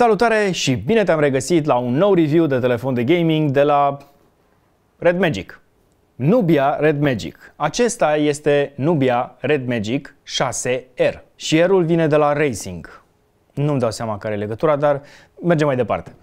Salutare și bine te-am regăsit la un nou review de telefon de gaming de la Red Magic. Nubia Red Magic. Acesta este Nubia Red Magic 6R și R-ul vine de la Racing. Nu-mi dau seama care e legătura, dar mergem mai departe.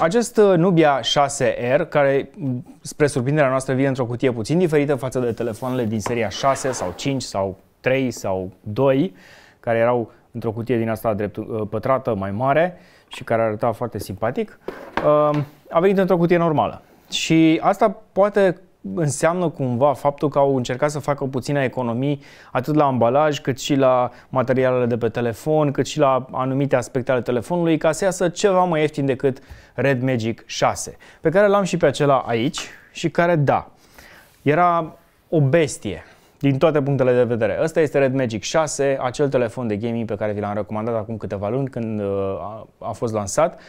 Acest uh, Nubia 6R, care mm, spre surprinderea noastră vine într-o cutie puțin diferită față de telefoanele din seria 6 sau 5 sau 3 sau 2, care erau într-o cutie din asta drept uh, pătrată mai mare, uh, și care arăta foarte simpatic, uh, a venit într-o cutie normală. Și asta poate înseamnă cumva faptul că au încercat să facă puține economii atât la ambalaj, cât și la materialele de pe telefon, cât și la anumite aspecte ale telefonului, ca să iasă ceva mai ieftin decât Red Magic 6, pe care l-am și pe acela aici și care, da, era o bestie din toate punctele de vedere. Ăsta este Red Magic 6, acel telefon de gaming pe care vi l-am recomandat acum câteva luni când uh, a, fost lansat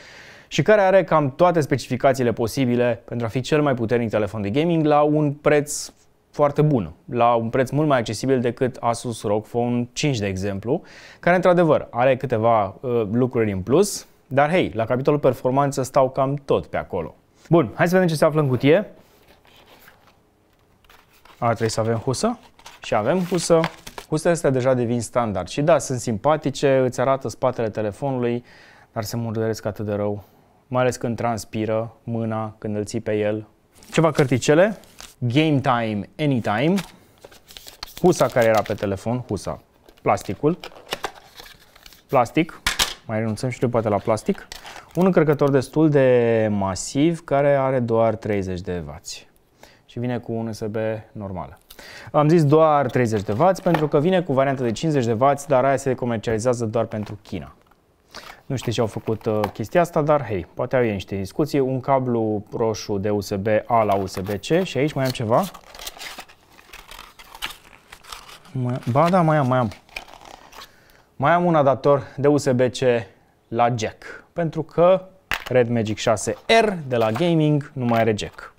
și care are cam toate specificațiile posibile pentru a fi cel mai puternic telefon de gaming la un preț foarte bun, la un preț mult mai accesibil decât Asus ROG Phone 5, de exemplu, care într-adevăr are câteva uh, lucruri în plus, dar hei, la capitolul performanță stau cam tot pe acolo. Bun, hai să vedem ce se află în cutie. A, trebuie să avem husă. Și avem husă. Husele astea deja devin standard. Și da, sunt simpatice, îți arată spatele telefonului, dar se murdăresc atât de rău. Mai ales când transpiră mâna, când îl ții pe el. Ceva cărticele. Game Time Anytime. Husa care era pe telefon, husa. Plasticul. Plastic. Mai renunțăm și noi poate la plastic. Un încărcător destul de masiv care are doar 30 de W și vine cu un USB normal. Am zis doar 30 de W pentru că vine cu varianta de 50 de W, dar aia se comercializează doar pentru China. Nu știu ce au făcut uh, chestia asta, dar hei, poate au ei niște discuții. Un cablu roșu de USB-A la USB-C și aici mai am ceva. Mai, ba da, mai am, mai am. Mai am un adaptor de USB-C la jack, pentru că Red Magic 6R de la gaming nu mai are jack.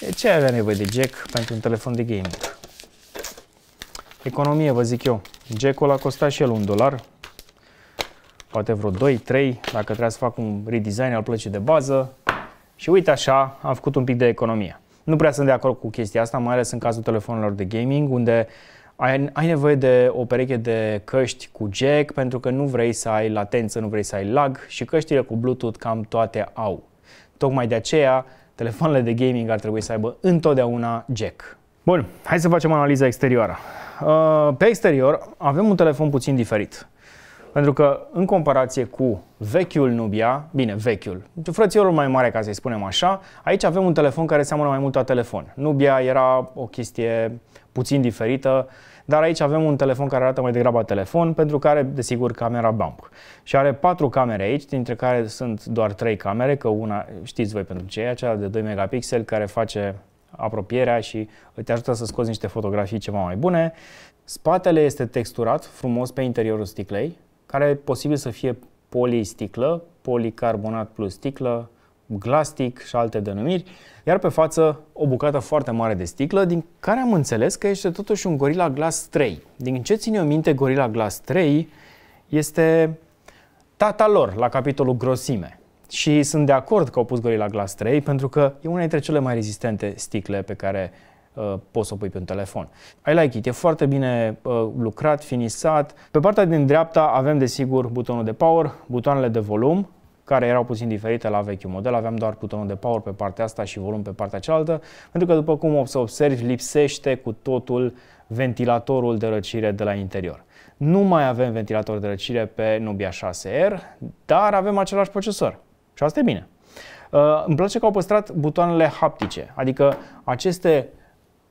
De ce avea nevoie de jack pentru un telefon de gaming? Economie, vă zic eu. Jack-ul a costat și el un dolar, poate vreo 2-3, dacă trebuie să fac un redesign al plăcii de bază. Și uite așa, am făcut un pic de economie. Nu prea sunt de acord cu chestia asta, mai ales în cazul telefonelor de gaming, unde ai, ai nevoie de o pereche de căști cu jack pentru că nu vrei să ai latență, nu vrei să ai lag și căștile cu Bluetooth cam toate au. Tocmai de aceea telefoanele de gaming ar trebui să aibă întotdeauna jack. Bun, hai să facem analiza exterioară. Uh, pe exterior avem un telefon puțin diferit. Pentru că în comparație cu vechiul Nubia, bine, vechiul, frățiorul mai mare ca să-i spunem așa, aici avem un telefon care seamănă mai mult la telefon. Nubia era o chestie puțin diferită, dar aici avem un telefon care arată mai degrabă telefon, pentru că are, desigur, camera bump. Și are patru camere aici, dintre care sunt doar trei camere, că una, știți voi pentru ce e, aceea de 2 megapixel care face apropierea și te ajută să scoți niște fotografii ceva mai bune. Spatele este texturat frumos pe interiorul sticlei, care e posibil să fie polisticlă, policarbonat plus sticlă, glastic și alte denumiri, iar pe față o bucată foarte mare de sticlă, din care am înțeles că este totuși un Gorilla Glass 3. Din ce țin eu minte, Gorilla Glass 3 este tata lor la capitolul grosime. Și sunt de acord că au pus Gorilla Glass 3 pentru că e una dintre cele mai rezistente sticle pe care uh, poți să o pui pe un telefon. I like it, e foarte bine uh, lucrat, finisat. Pe partea din dreapta avem desigur butonul de power, butoanele de volum, care erau puțin diferite la vechiul model. Aveam doar butonul de power pe partea asta și volum pe partea cealaltă, pentru că, după cum să observi, lipsește cu totul ventilatorul de răcire de la interior. Nu mai avem ventilator de răcire pe Nubia 6R, dar avem același procesor. Și asta e bine. Uh, îmi place că au păstrat butoanele haptice, adică aceste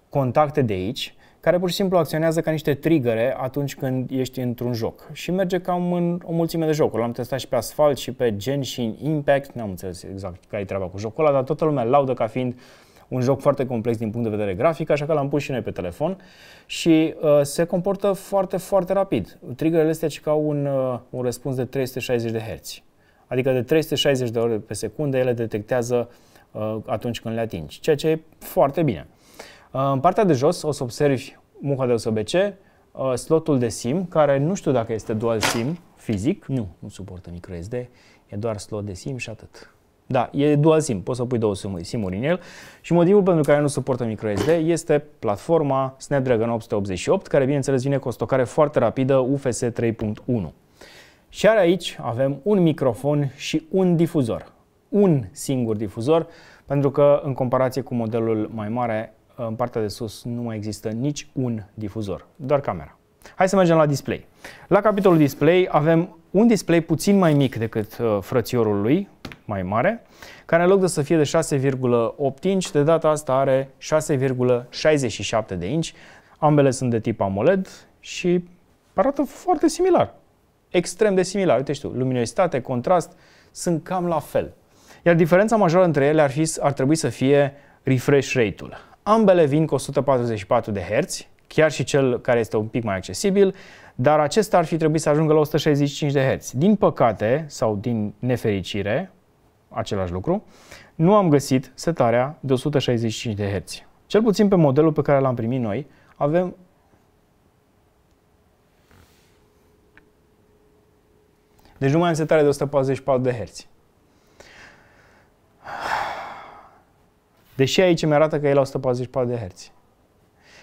contacte de aici care pur și simplu acționează ca niște trigere atunci când ești într-un joc. Și merge cam în o mulțime de jocuri. L-am testat și pe Asphalt și pe Gen și în Impact. N-am înțeles exact care e treaba cu jocul ăla, dar toată lumea laudă ca fiind un joc foarte complex din punct de vedere grafic, așa că l-am pus și noi pe telefon și uh, se comportă foarte, foarte rapid. Triggerele astea ce ca un, uh, un răspuns de 360 de Hz. Adică de 360 de ore pe secundă ele detectează uh, atunci când le atingi, ceea ce e foarte bine. În partea de jos o să observi munca de USB-C, uh, slotul de SIM, care nu știu dacă este dual SIM fizic. Nu, nu suportă microSD, e doar slot de SIM și atât. Da, e dual SIM, poți să pui două SIM-uri în el și motivul pentru care nu suportă microSD este platforma Snapdragon 888, care bineînțeles vine cu o stocare foarte rapidă UFS 3.1. Și are aici avem un microfon și un difuzor. Un singur difuzor, pentru că în comparație cu modelul mai mare în partea de sus nu mai există nici un difuzor, doar camera. Hai să mergem la display. La capitolul display avem un display puțin mai mic decât uh, frățiorul lui, mai mare, care în loc de să fie de 6,8 inch, de data asta are 6,67 de inch. Ambele sunt de tip AMOLED și arată foarte similar. Extrem de similar. Uite știu, tu, luminositate, contrast, sunt cam la fel. Iar diferența majoră între ele ar, fi, ar trebui să fie refresh rate-ul. Ambele vin cu 144 de Hz, chiar și cel care este un pic mai accesibil, dar acesta ar fi trebuit să ajungă la 165 de Hz. Din păcate sau din nefericire, același lucru, nu am găsit setarea de 165 de Hz. Cel puțin pe modelul pe care l-am primit noi, avem Deci nu mai am setare de 144 de Hz. Deși aici mi arată că e la 144 de Hz.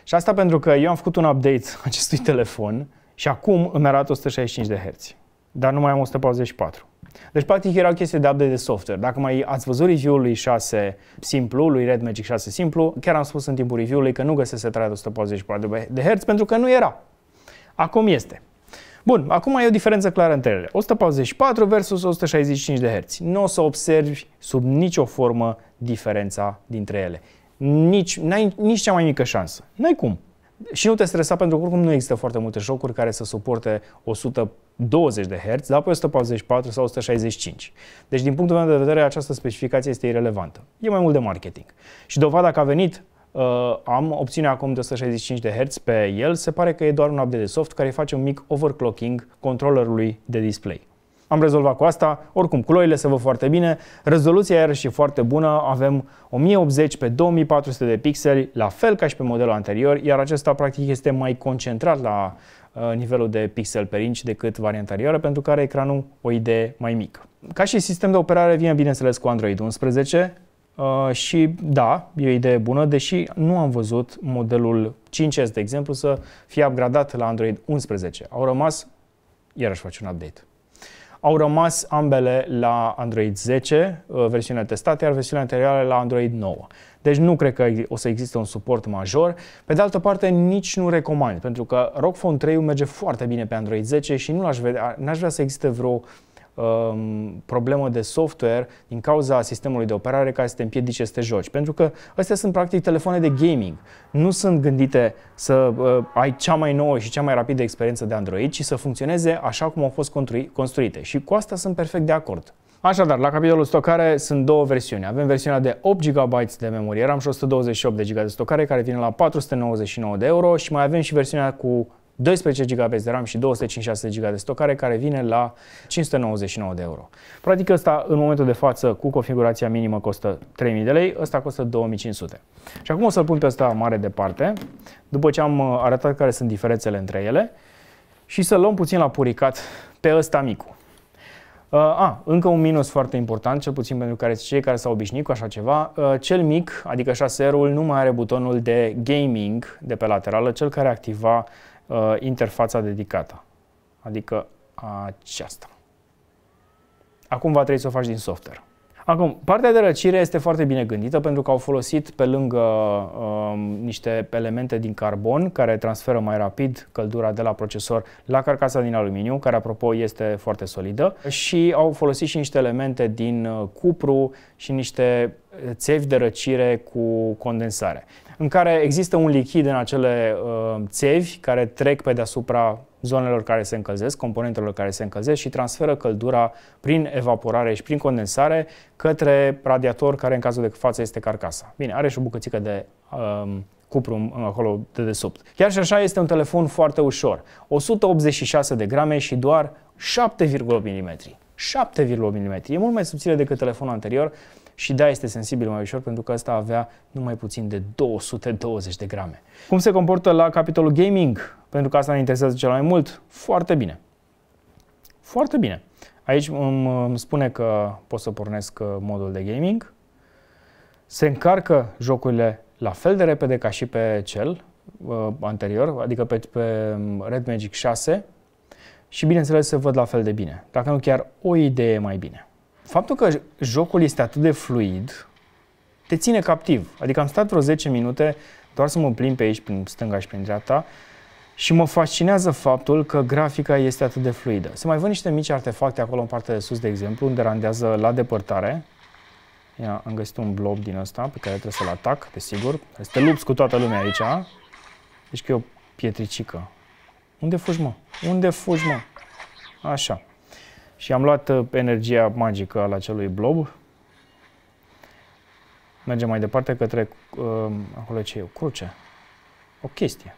Și asta pentru că eu am făcut un update acestui telefon și acum îmi arată 165 de Hz. Dar nu mai am 144. Deci, practic, era o chestie de update de software. Dacă mai ați văzut review-ul lui 6 simplu, lui Red Magic 6 simplu, chiar am spus în timpul review-ului că nu găsese de 144 de Hz pentru că nu era. Acum este. Bun, acum e o diferență clară între ele. 144 versus 165 de Hz. Nu o să observi sub nicio formă diferența dintre ele. Nici, n-ai, nici cea mai mică șansă. N-ai cum. Și nu te stresa pentru că oricum nu există foarte multe jocuri care să suporte 120 de Hz, dar pe 144 sau 165. Deci din punctul meu de vedere această specificație este irelevantă. E mai mult de marketing. Și dovada că a venit Uh, am opțiunea acum de 165 de Hz pe el, se pare că e doar un update de soft care face un mic overclocking controllerului de display. Am rezolvat cu asta, oricum culorile se văd foarte bine, rezoluția era și foarte bună, avem 1080 pe 2400 de pixeli, la fel ca și pe modelul anterior, iar acesta practic este mai concentrat la uh, nivelul de pixel per inch decât varianta anterioară, pentru că ecranul o idee mai mic. Ca și sistem de operare vine bineînțeles cu Android 11, Uh, și da, e o idee bună, deși nu am văzut modelul 5S, de exemplu, să fie upgradat la Android 11. Au rămas, iarăși face un update. Au rămas ambele la Android 10, uh, versiunea testată, iar versiunea anterioară la Android 9. Deci nu cred că o să existe un suport major. Pe de altă parte, nici nu recomand, pentru că ROG Phone 3 merge foarte bine pe Android 10 și nu aș vedea, n-aș vrea să existe vreo Um, problemă de software din cauza sistemului de operare care să te împiedice să te joci. Pentru că astea sunt practic telefoane de gaming. Nu sunt gândite să uh, ai cea mai nouă și cea mai rapidă experiență de Android, ci să funcționeze așa cum au fost construite. Și cu asta sunt perfect de acord. Așadar, la capitolul stocare sunt două versiuni. Avem versiunea de 8 GB de memorie RAM și 128 de GB de stocare care vine la 499 de euro și mai avem și versiunea cu 12 GB de RAM și 256 GB de stocare, care vine la 599 de euro. Practic ăsta, în momentul de față, cu configurația minimă costă 3000 de lei, ăsta costă 2500. Și acum o să-l pun pe ăsta mare departe, după ce am uh, arătat care sunt diferențele între ele, și să luăm puțin la puricat pe ăsta micu. Uh, a, încă un minus foarte important, cel puțin pentru care cei care s-au obișnuit cu așa ceva, uh, cel mic, adică 6R-ul, nu mai are butonul de gaming de pe laterală, cel care activa uh, interfața dedicată, adică aceasta. Acum va trebui să o faci din software. Acum, partea de răcire este foarte bine gândită pentru că au folosit pe lângă uh, niște elemente din carbon care transferă mai rapid căldura de la procesor la carcasa din aluminiu, care apropo este foarte solidă, și au folosit și niște elemente din uh, cupru și niște uh, țevi de răcire cu condensare, în care există un lichid în acele uh, țevi care trec pe deasupra zonelor care se încălzesc, componentelor care se încălzesc și transferă căldura prin evaporare și prin condensare către radiator care în cazul de față este carcasa. Bine, are și o bucățică de um, cupru uh, acolo de desubt. Chiar și așa este un telefon foarte ușor. 186 de grame și doar 7,8 mm. 7,8 mm. E mult mai subțire decât telefonul anterior și da, este sensibil mai ușor pentru că ăsta avea numai puțin de 220 de grame. Cum se comportă la capitolul gaming? pentru că asta ne interesează cel mai mult, foarte bine. Foarte bine. Aici îmi spune că pot să pornesc uh, modul de gaming. Se încarcă jocurile la fel de repede ca și pe cel uh, anterior, adică pe, pe um, Red Magic 6 și bineînțeles se văd la fel de bine, dacă nu chiar o idee mai bine. Faptul că jocul este atât de fluid te ține captiv. Adică am stat vreo 10 minute doar să mă plimb pe aici, prin stânga și prin dreapta și mă fascinează faptul că grafica este atât de fluidă. Se mai văd niște mici artefacte acolo în partea de sus, de exemplu, unde randează la depărtare. Ia, am găsit un blob din ăsta pe care trebuie să-l atac, desigur. Este lups cu toată lumea aici. Deci că e o pietricică. Unde fugi, mă? Unde fugi, mă? Așa. Și am luat uh, energia magică al acelui blob. Mergem mai departe către... Uh, acolo ce e? O cruce. O chestie.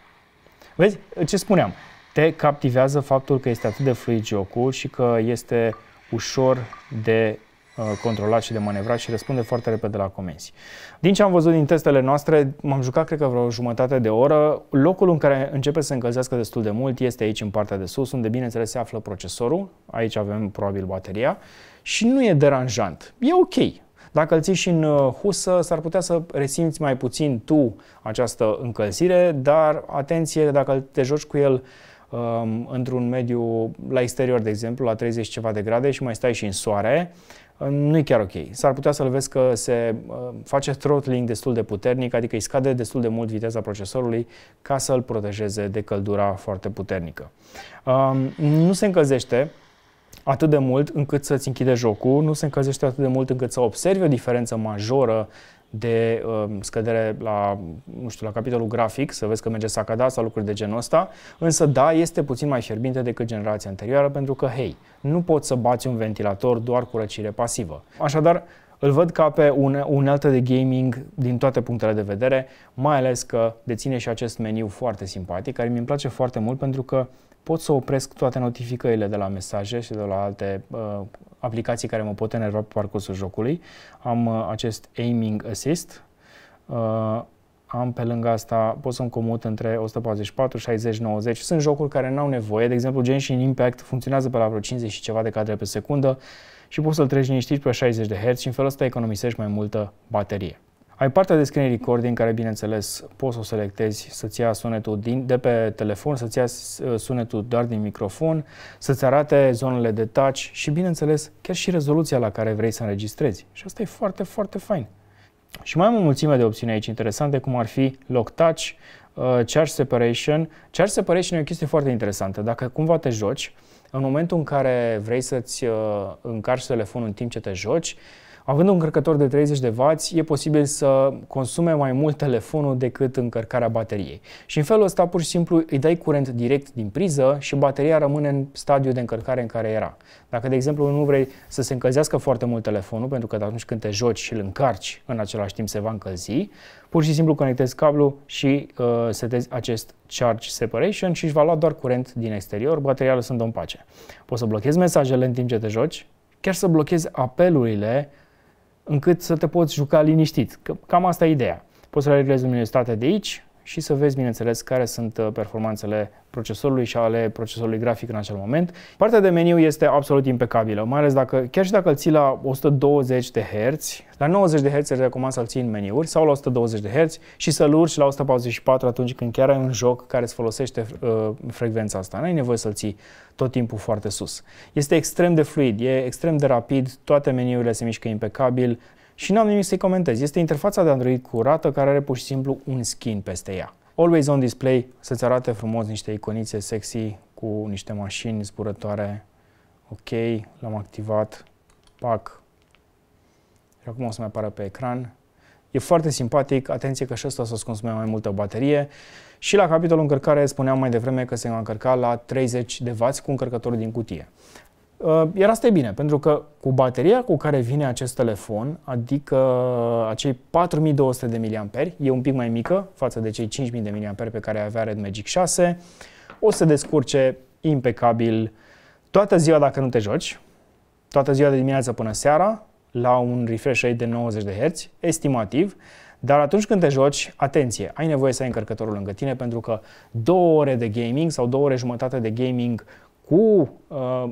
Vezi, ce spuneam, te captivează faptul că este atât de fluid jocul și că este ușor de uh, controlat și de manevrat și răspunde foarte repede la comenzi. Din ce am văzut din testele noastre, m-am jucat cred că vreo jumătate de oră. Locul în care începe să se încălzească destul de mult este aici în partea de sus, unde bineînțeles se află procesorul. Aici avem probabil bateria și nu e deranjant. E ok. Dacă îl ții și în uh, husă, s-ar putea să resimți mai puțin tu această încălzire, dar atenție, dacă te joci cu el um, într-un mediu la exterior, de exemplu, la 30 ceva de grade și mai stai și în soare, um, nu e chiar ok. S-ar putea să-l vezi că se uh, face throttling destul de puternic, adică îi scade destul de mult viteza procesorului ca să-l protejeze de căldura foarte puternică. Um, nu se încălzește, atât de mult încât să-ți închide jocul, nu se încălzește atât de mult încât să observi o diferență majoră de uh, scădere la, nu știu, la capitolul grafic, să vezi că merge sacada sau lucruri de genul ăsta, însă da, este puțin mai fierbinte decât generația anterioară pentru că, hei, nu poți să bați un ventilator doar cu răcire pasivă. Așadar, îl văd ca pe un, unealtă de gaming din toate punctele de vedere, mai ales că deține și acest meniu foarte simpatic, care mi-mi place foarte mult pentru că pot să opresc toate notificările de la mesaje și de la alte uh, aplicații care mă pot enerva pe parcursul jocului. Am uh, acest aiming assist, uh, am pe lângă asta, pot să-mi comut între 144, 60, 90. Sunt jocuri care n-au nevoie, de exemplu Genshin Impact funcționează pe la vreo 50 și ceva de cadre pe secundă, și poți să-l treci liniștit pe 60 de Hz și în felul ăsta economisești mai multă baterie. Ai partea de screen recording care, bineînțeles, poți să o selectezi, să-ți ia sunetul din, de pe telefon, să-ți ia uh, sunetul doar din microfon, să-ți arate zonele de touch și, bineînțeles, chiar și rezoluția la care vrei să înregistrezi. Și asta e foarte, foarte fain. Și mai am o mulțime de opțiuni aici interesante, cum ar fi Lock Touch, uh, Charge Separation. Charge Separation e o chestie foarte interesantă. Dacă cumva te joci, uh, în momentul în care vrei să-ți uh, încarci telefonul în timp ce te joci, Având un încărcător de 30 de W, e posibil să consume mai mult telefonul decât încărcarea bateriei. Și în felul ăsta pur și simplu îi dai curent direct din priză și bateria rămâne în stadiul de încărcare în care era. Dacă, de exemplu, nu vrei să se încălzească foarte mult telefonul, pentru că atunci când te joci și îl încarci, în același timp se va încălzi, pur și simplu conectezi cablul și uh, setezi acest charge separation și își va lua doar curent din exterior, bateria lăsând-o în pace. Poți să blochezi mesajele în timp ce te joci, chiar să blochezi apelurile încât să te poți juca liniștit. cam asta e ideea. Poți să reglezi luminositatea de aici, și să vezi, bineînțeles, care sunt uh, performanțele procesorului și ale procesorului grafic în acel moment. Partea de meniu este absolut impecabilă, mai ales dacă, chiar și dacă îl ții la 120 de Hz, la 90 de Hz îți recomand să-l ții în meniuri sau la 120 de Hz și să-l urci la 144 atunci când chiar ai un joc care îți folosește uh, frecvența asta. N-ai nevoie să-l ții tot timpul foarte sus. Este extrem de fluid, e extrem de rapid, toate meniurile se mișcă impecabil, și n-am nimic să-i comentez. Este interfața de Android curată care are pur și simplu un skin peste ea. Always on display, să-ți arate frumos niște iconițe sexy cu niște mașini zburătoare. Ok, l-am activat. Pac. Și acum o să mai apară pe ecran. E foarte simpatic, atenție că și ăsta o să consume mai multă baterie. Și la capitolul încărcare spuneam mai devreme că se va încărca la 30 de W cu încărcătorul din cutie. Uh, iar asta e bine, pentru că cu bateria cu care vine acest telefon, adică acei 4200 de mAh, e un pic mai mică față de cei 5000 de mAh pe care avea Red Magic 6, o să descurce impecabil toată ziua dacă nu te joci, toată ziua de dimineață până seara, la un refresh rate de 90 de Hz, estimativ, dar atunci când te joci, atenție, ai nevoie să ai încărcătorul lângă tine pentru că două ore de gaming sau două ore jumătate de gaming cu uh,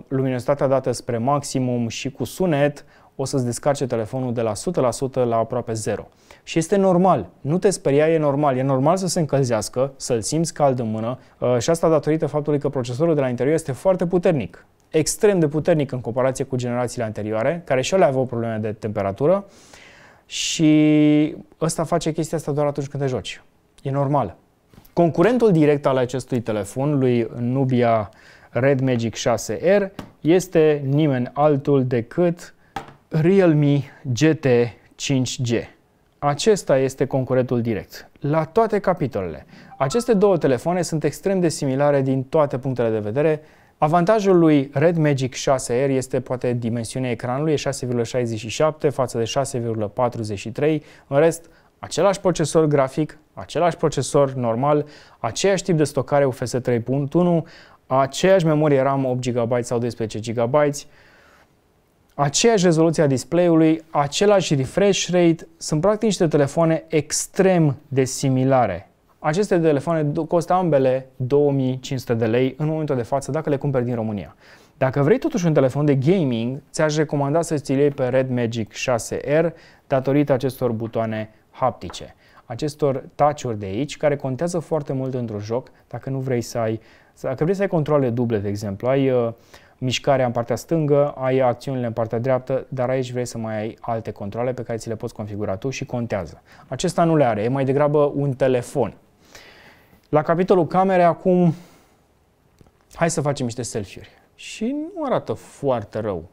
luminositatea dată spre maximum și cu sunet, o să-ți descarce telefonul de la 100% la aproape 0. Și este normal, nu te speria, e normal. E normal să se încălzească, să-l simți cald în mână uh, și asta datorită faptului că procesorul de la interior este foarte puternic. Extrem de puternic în comparație cu generațiile anterioare, care și ele aveau probleme de temperatură și ăsta face chestia asta doar atunci când te joci. E normal. Concurentul direct al acestui telefon, lui Nubia Red Magic 6R este nimeni altul decât Realme GT 5G. Acesta este concurentul direct, la toate capitolele. Aceste două telefoane sunt extrem de similare din toate punctele de vedere. Avantajul lui Red Magic 6R este poate dimensiunea ecranului, 6,67 față de 6,43. În rest, același procesor grafic, același procesor normal, aceeași tip de stocare UFS 3.1, aceeași memorie RAM 8 GB sau 12 GB, aceeași rezoluție a display-ului, același refresh rate, sunt practic niște telefoane extrem de similare. Aceste telefoane costă ambele 2500 de lei în momentul de față dacă le cumperi din România. Dacă vrei totuși un telefon de gaming, ți-aș recomanda să ți iei pe Red Magic 6R datorită acestor butoane haptice acestor taciuri de aici, care contează foarte mult într-un joc, dacă nu vrei să ai, dacă vrei să ai controle duble, de exemplu, ai uh, mișcarea în partea stângă, ai acțiunile în partea dreaptă, dar aici vrei să mai ai alte controle pe care ți le poți configura tu și contează. Acesta nu le are, e mai degrabă un telefon. La capitolul camere, acum, hai să facem niște selfie-uri. Și nu arată foarte rău.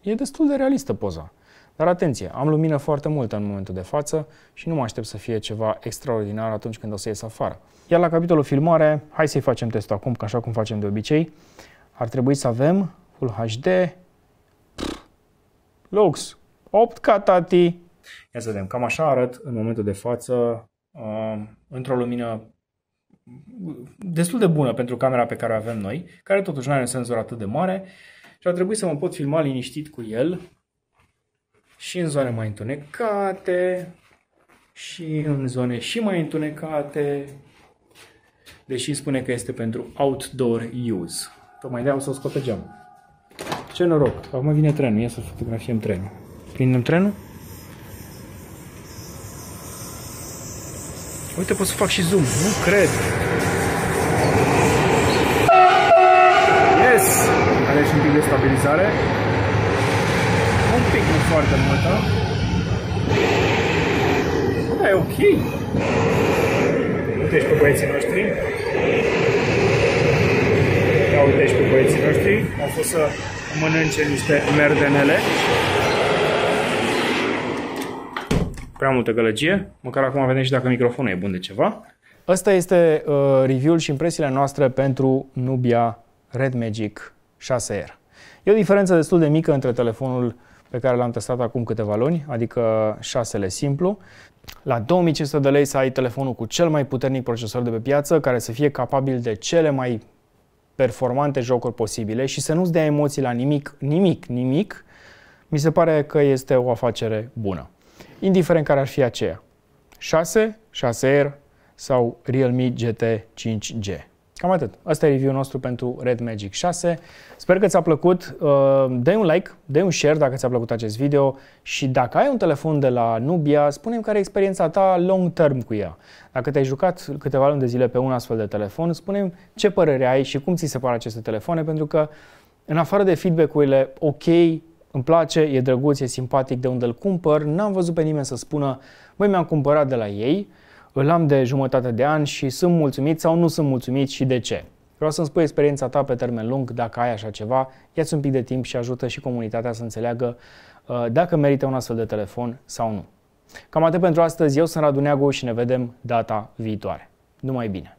E destul de realistă poza. Dar atenție, am lumină foarte multă în momentul de față și nu mă aștept să fie ceva extraordinar atunci când o să ies afară. Iar la capitolul filmare, hai să-i facem testul acum, ca așa cum facem de obicei, ar trebui să avem Full HD, Lux, 8K, tati. Ia să vedem, cam așa arăt în momentul de față, uh, într-o lumină destul de bună pentru camera pe care o avem noi, care totuși nu are un senzor atât de mare și ar trebui să mă pot filma liniștit cu el și în zone mai întunecate, și în zone și mai întunecate, deși spune că este pentru outdoor use. Tocmai de-aia o să pe geam. Ce noroc! Acum vine trenul, ia să fotografiem trenul. Prindem trenul? Uite, pot să fac și zoom. Nu cred! Yes! Are și un pic de stabilizare un pic, nu foarte multă. Da? da, e ok. Uite-și pe băieții noștri. Ia uite-și pe băieții noștri. Au fost să mănânce niște merdenele. Prea multă gălăgie. Măcar acum vedem și dacă microfonul e bun de ceva. Asta este uh, review-ul și impresiile noastre pentru Nubia Red Magic 6R. E o diferență destul de mică între telefonul pe care l-am testat acum câteva luni, adică 6 le simplu. La 2500 de lei să ai telefonul cu cel mai puternic procesor de pe piață, care să fie capabil de cele mai performante jocuri posibile și să nu-ți dea emoții la nimic, nimic, nimic, mi se pare că este o afacere bună. Indiferent care ar fi aceea. 6, 6R sau Realme GT 5G. Cam atât. Asta e review-ul nostru pentru Red Magic 6. Sper că ți-a plăcut. Uh, dă un like, dă un share dacă ți-a plăcut acest video și dacă ai un telefon de la Nubia, spune care e experiența ta long term cu ea. Dacă te-ai jucat câteva luni de zile pe un astfel de telefon, spune ce părere ai și cum ți se par aceste telefoane, pentru că în afară de feedback-urile ok, îmi place, e drăguț, e simpatic de unde îl cumpăr, n-am văzut pe nimeni să spună, băi, mi-am cumpărat de la ei, îl am de jumătate de an și sunt mulțumit sau nu sunt mulțumit și de ce. Vreau să-mi spui experiența ta pe termen lung, dacă ai așa ceva, ia-ți un pic de timp și ajută și comunitatea să înțeleagă uh, dacă merită un astfel de telefon sau nu. Cam atât pentru astăzi, eu sunt Radu Neagu și ne vedem data viitoare. Numai bine!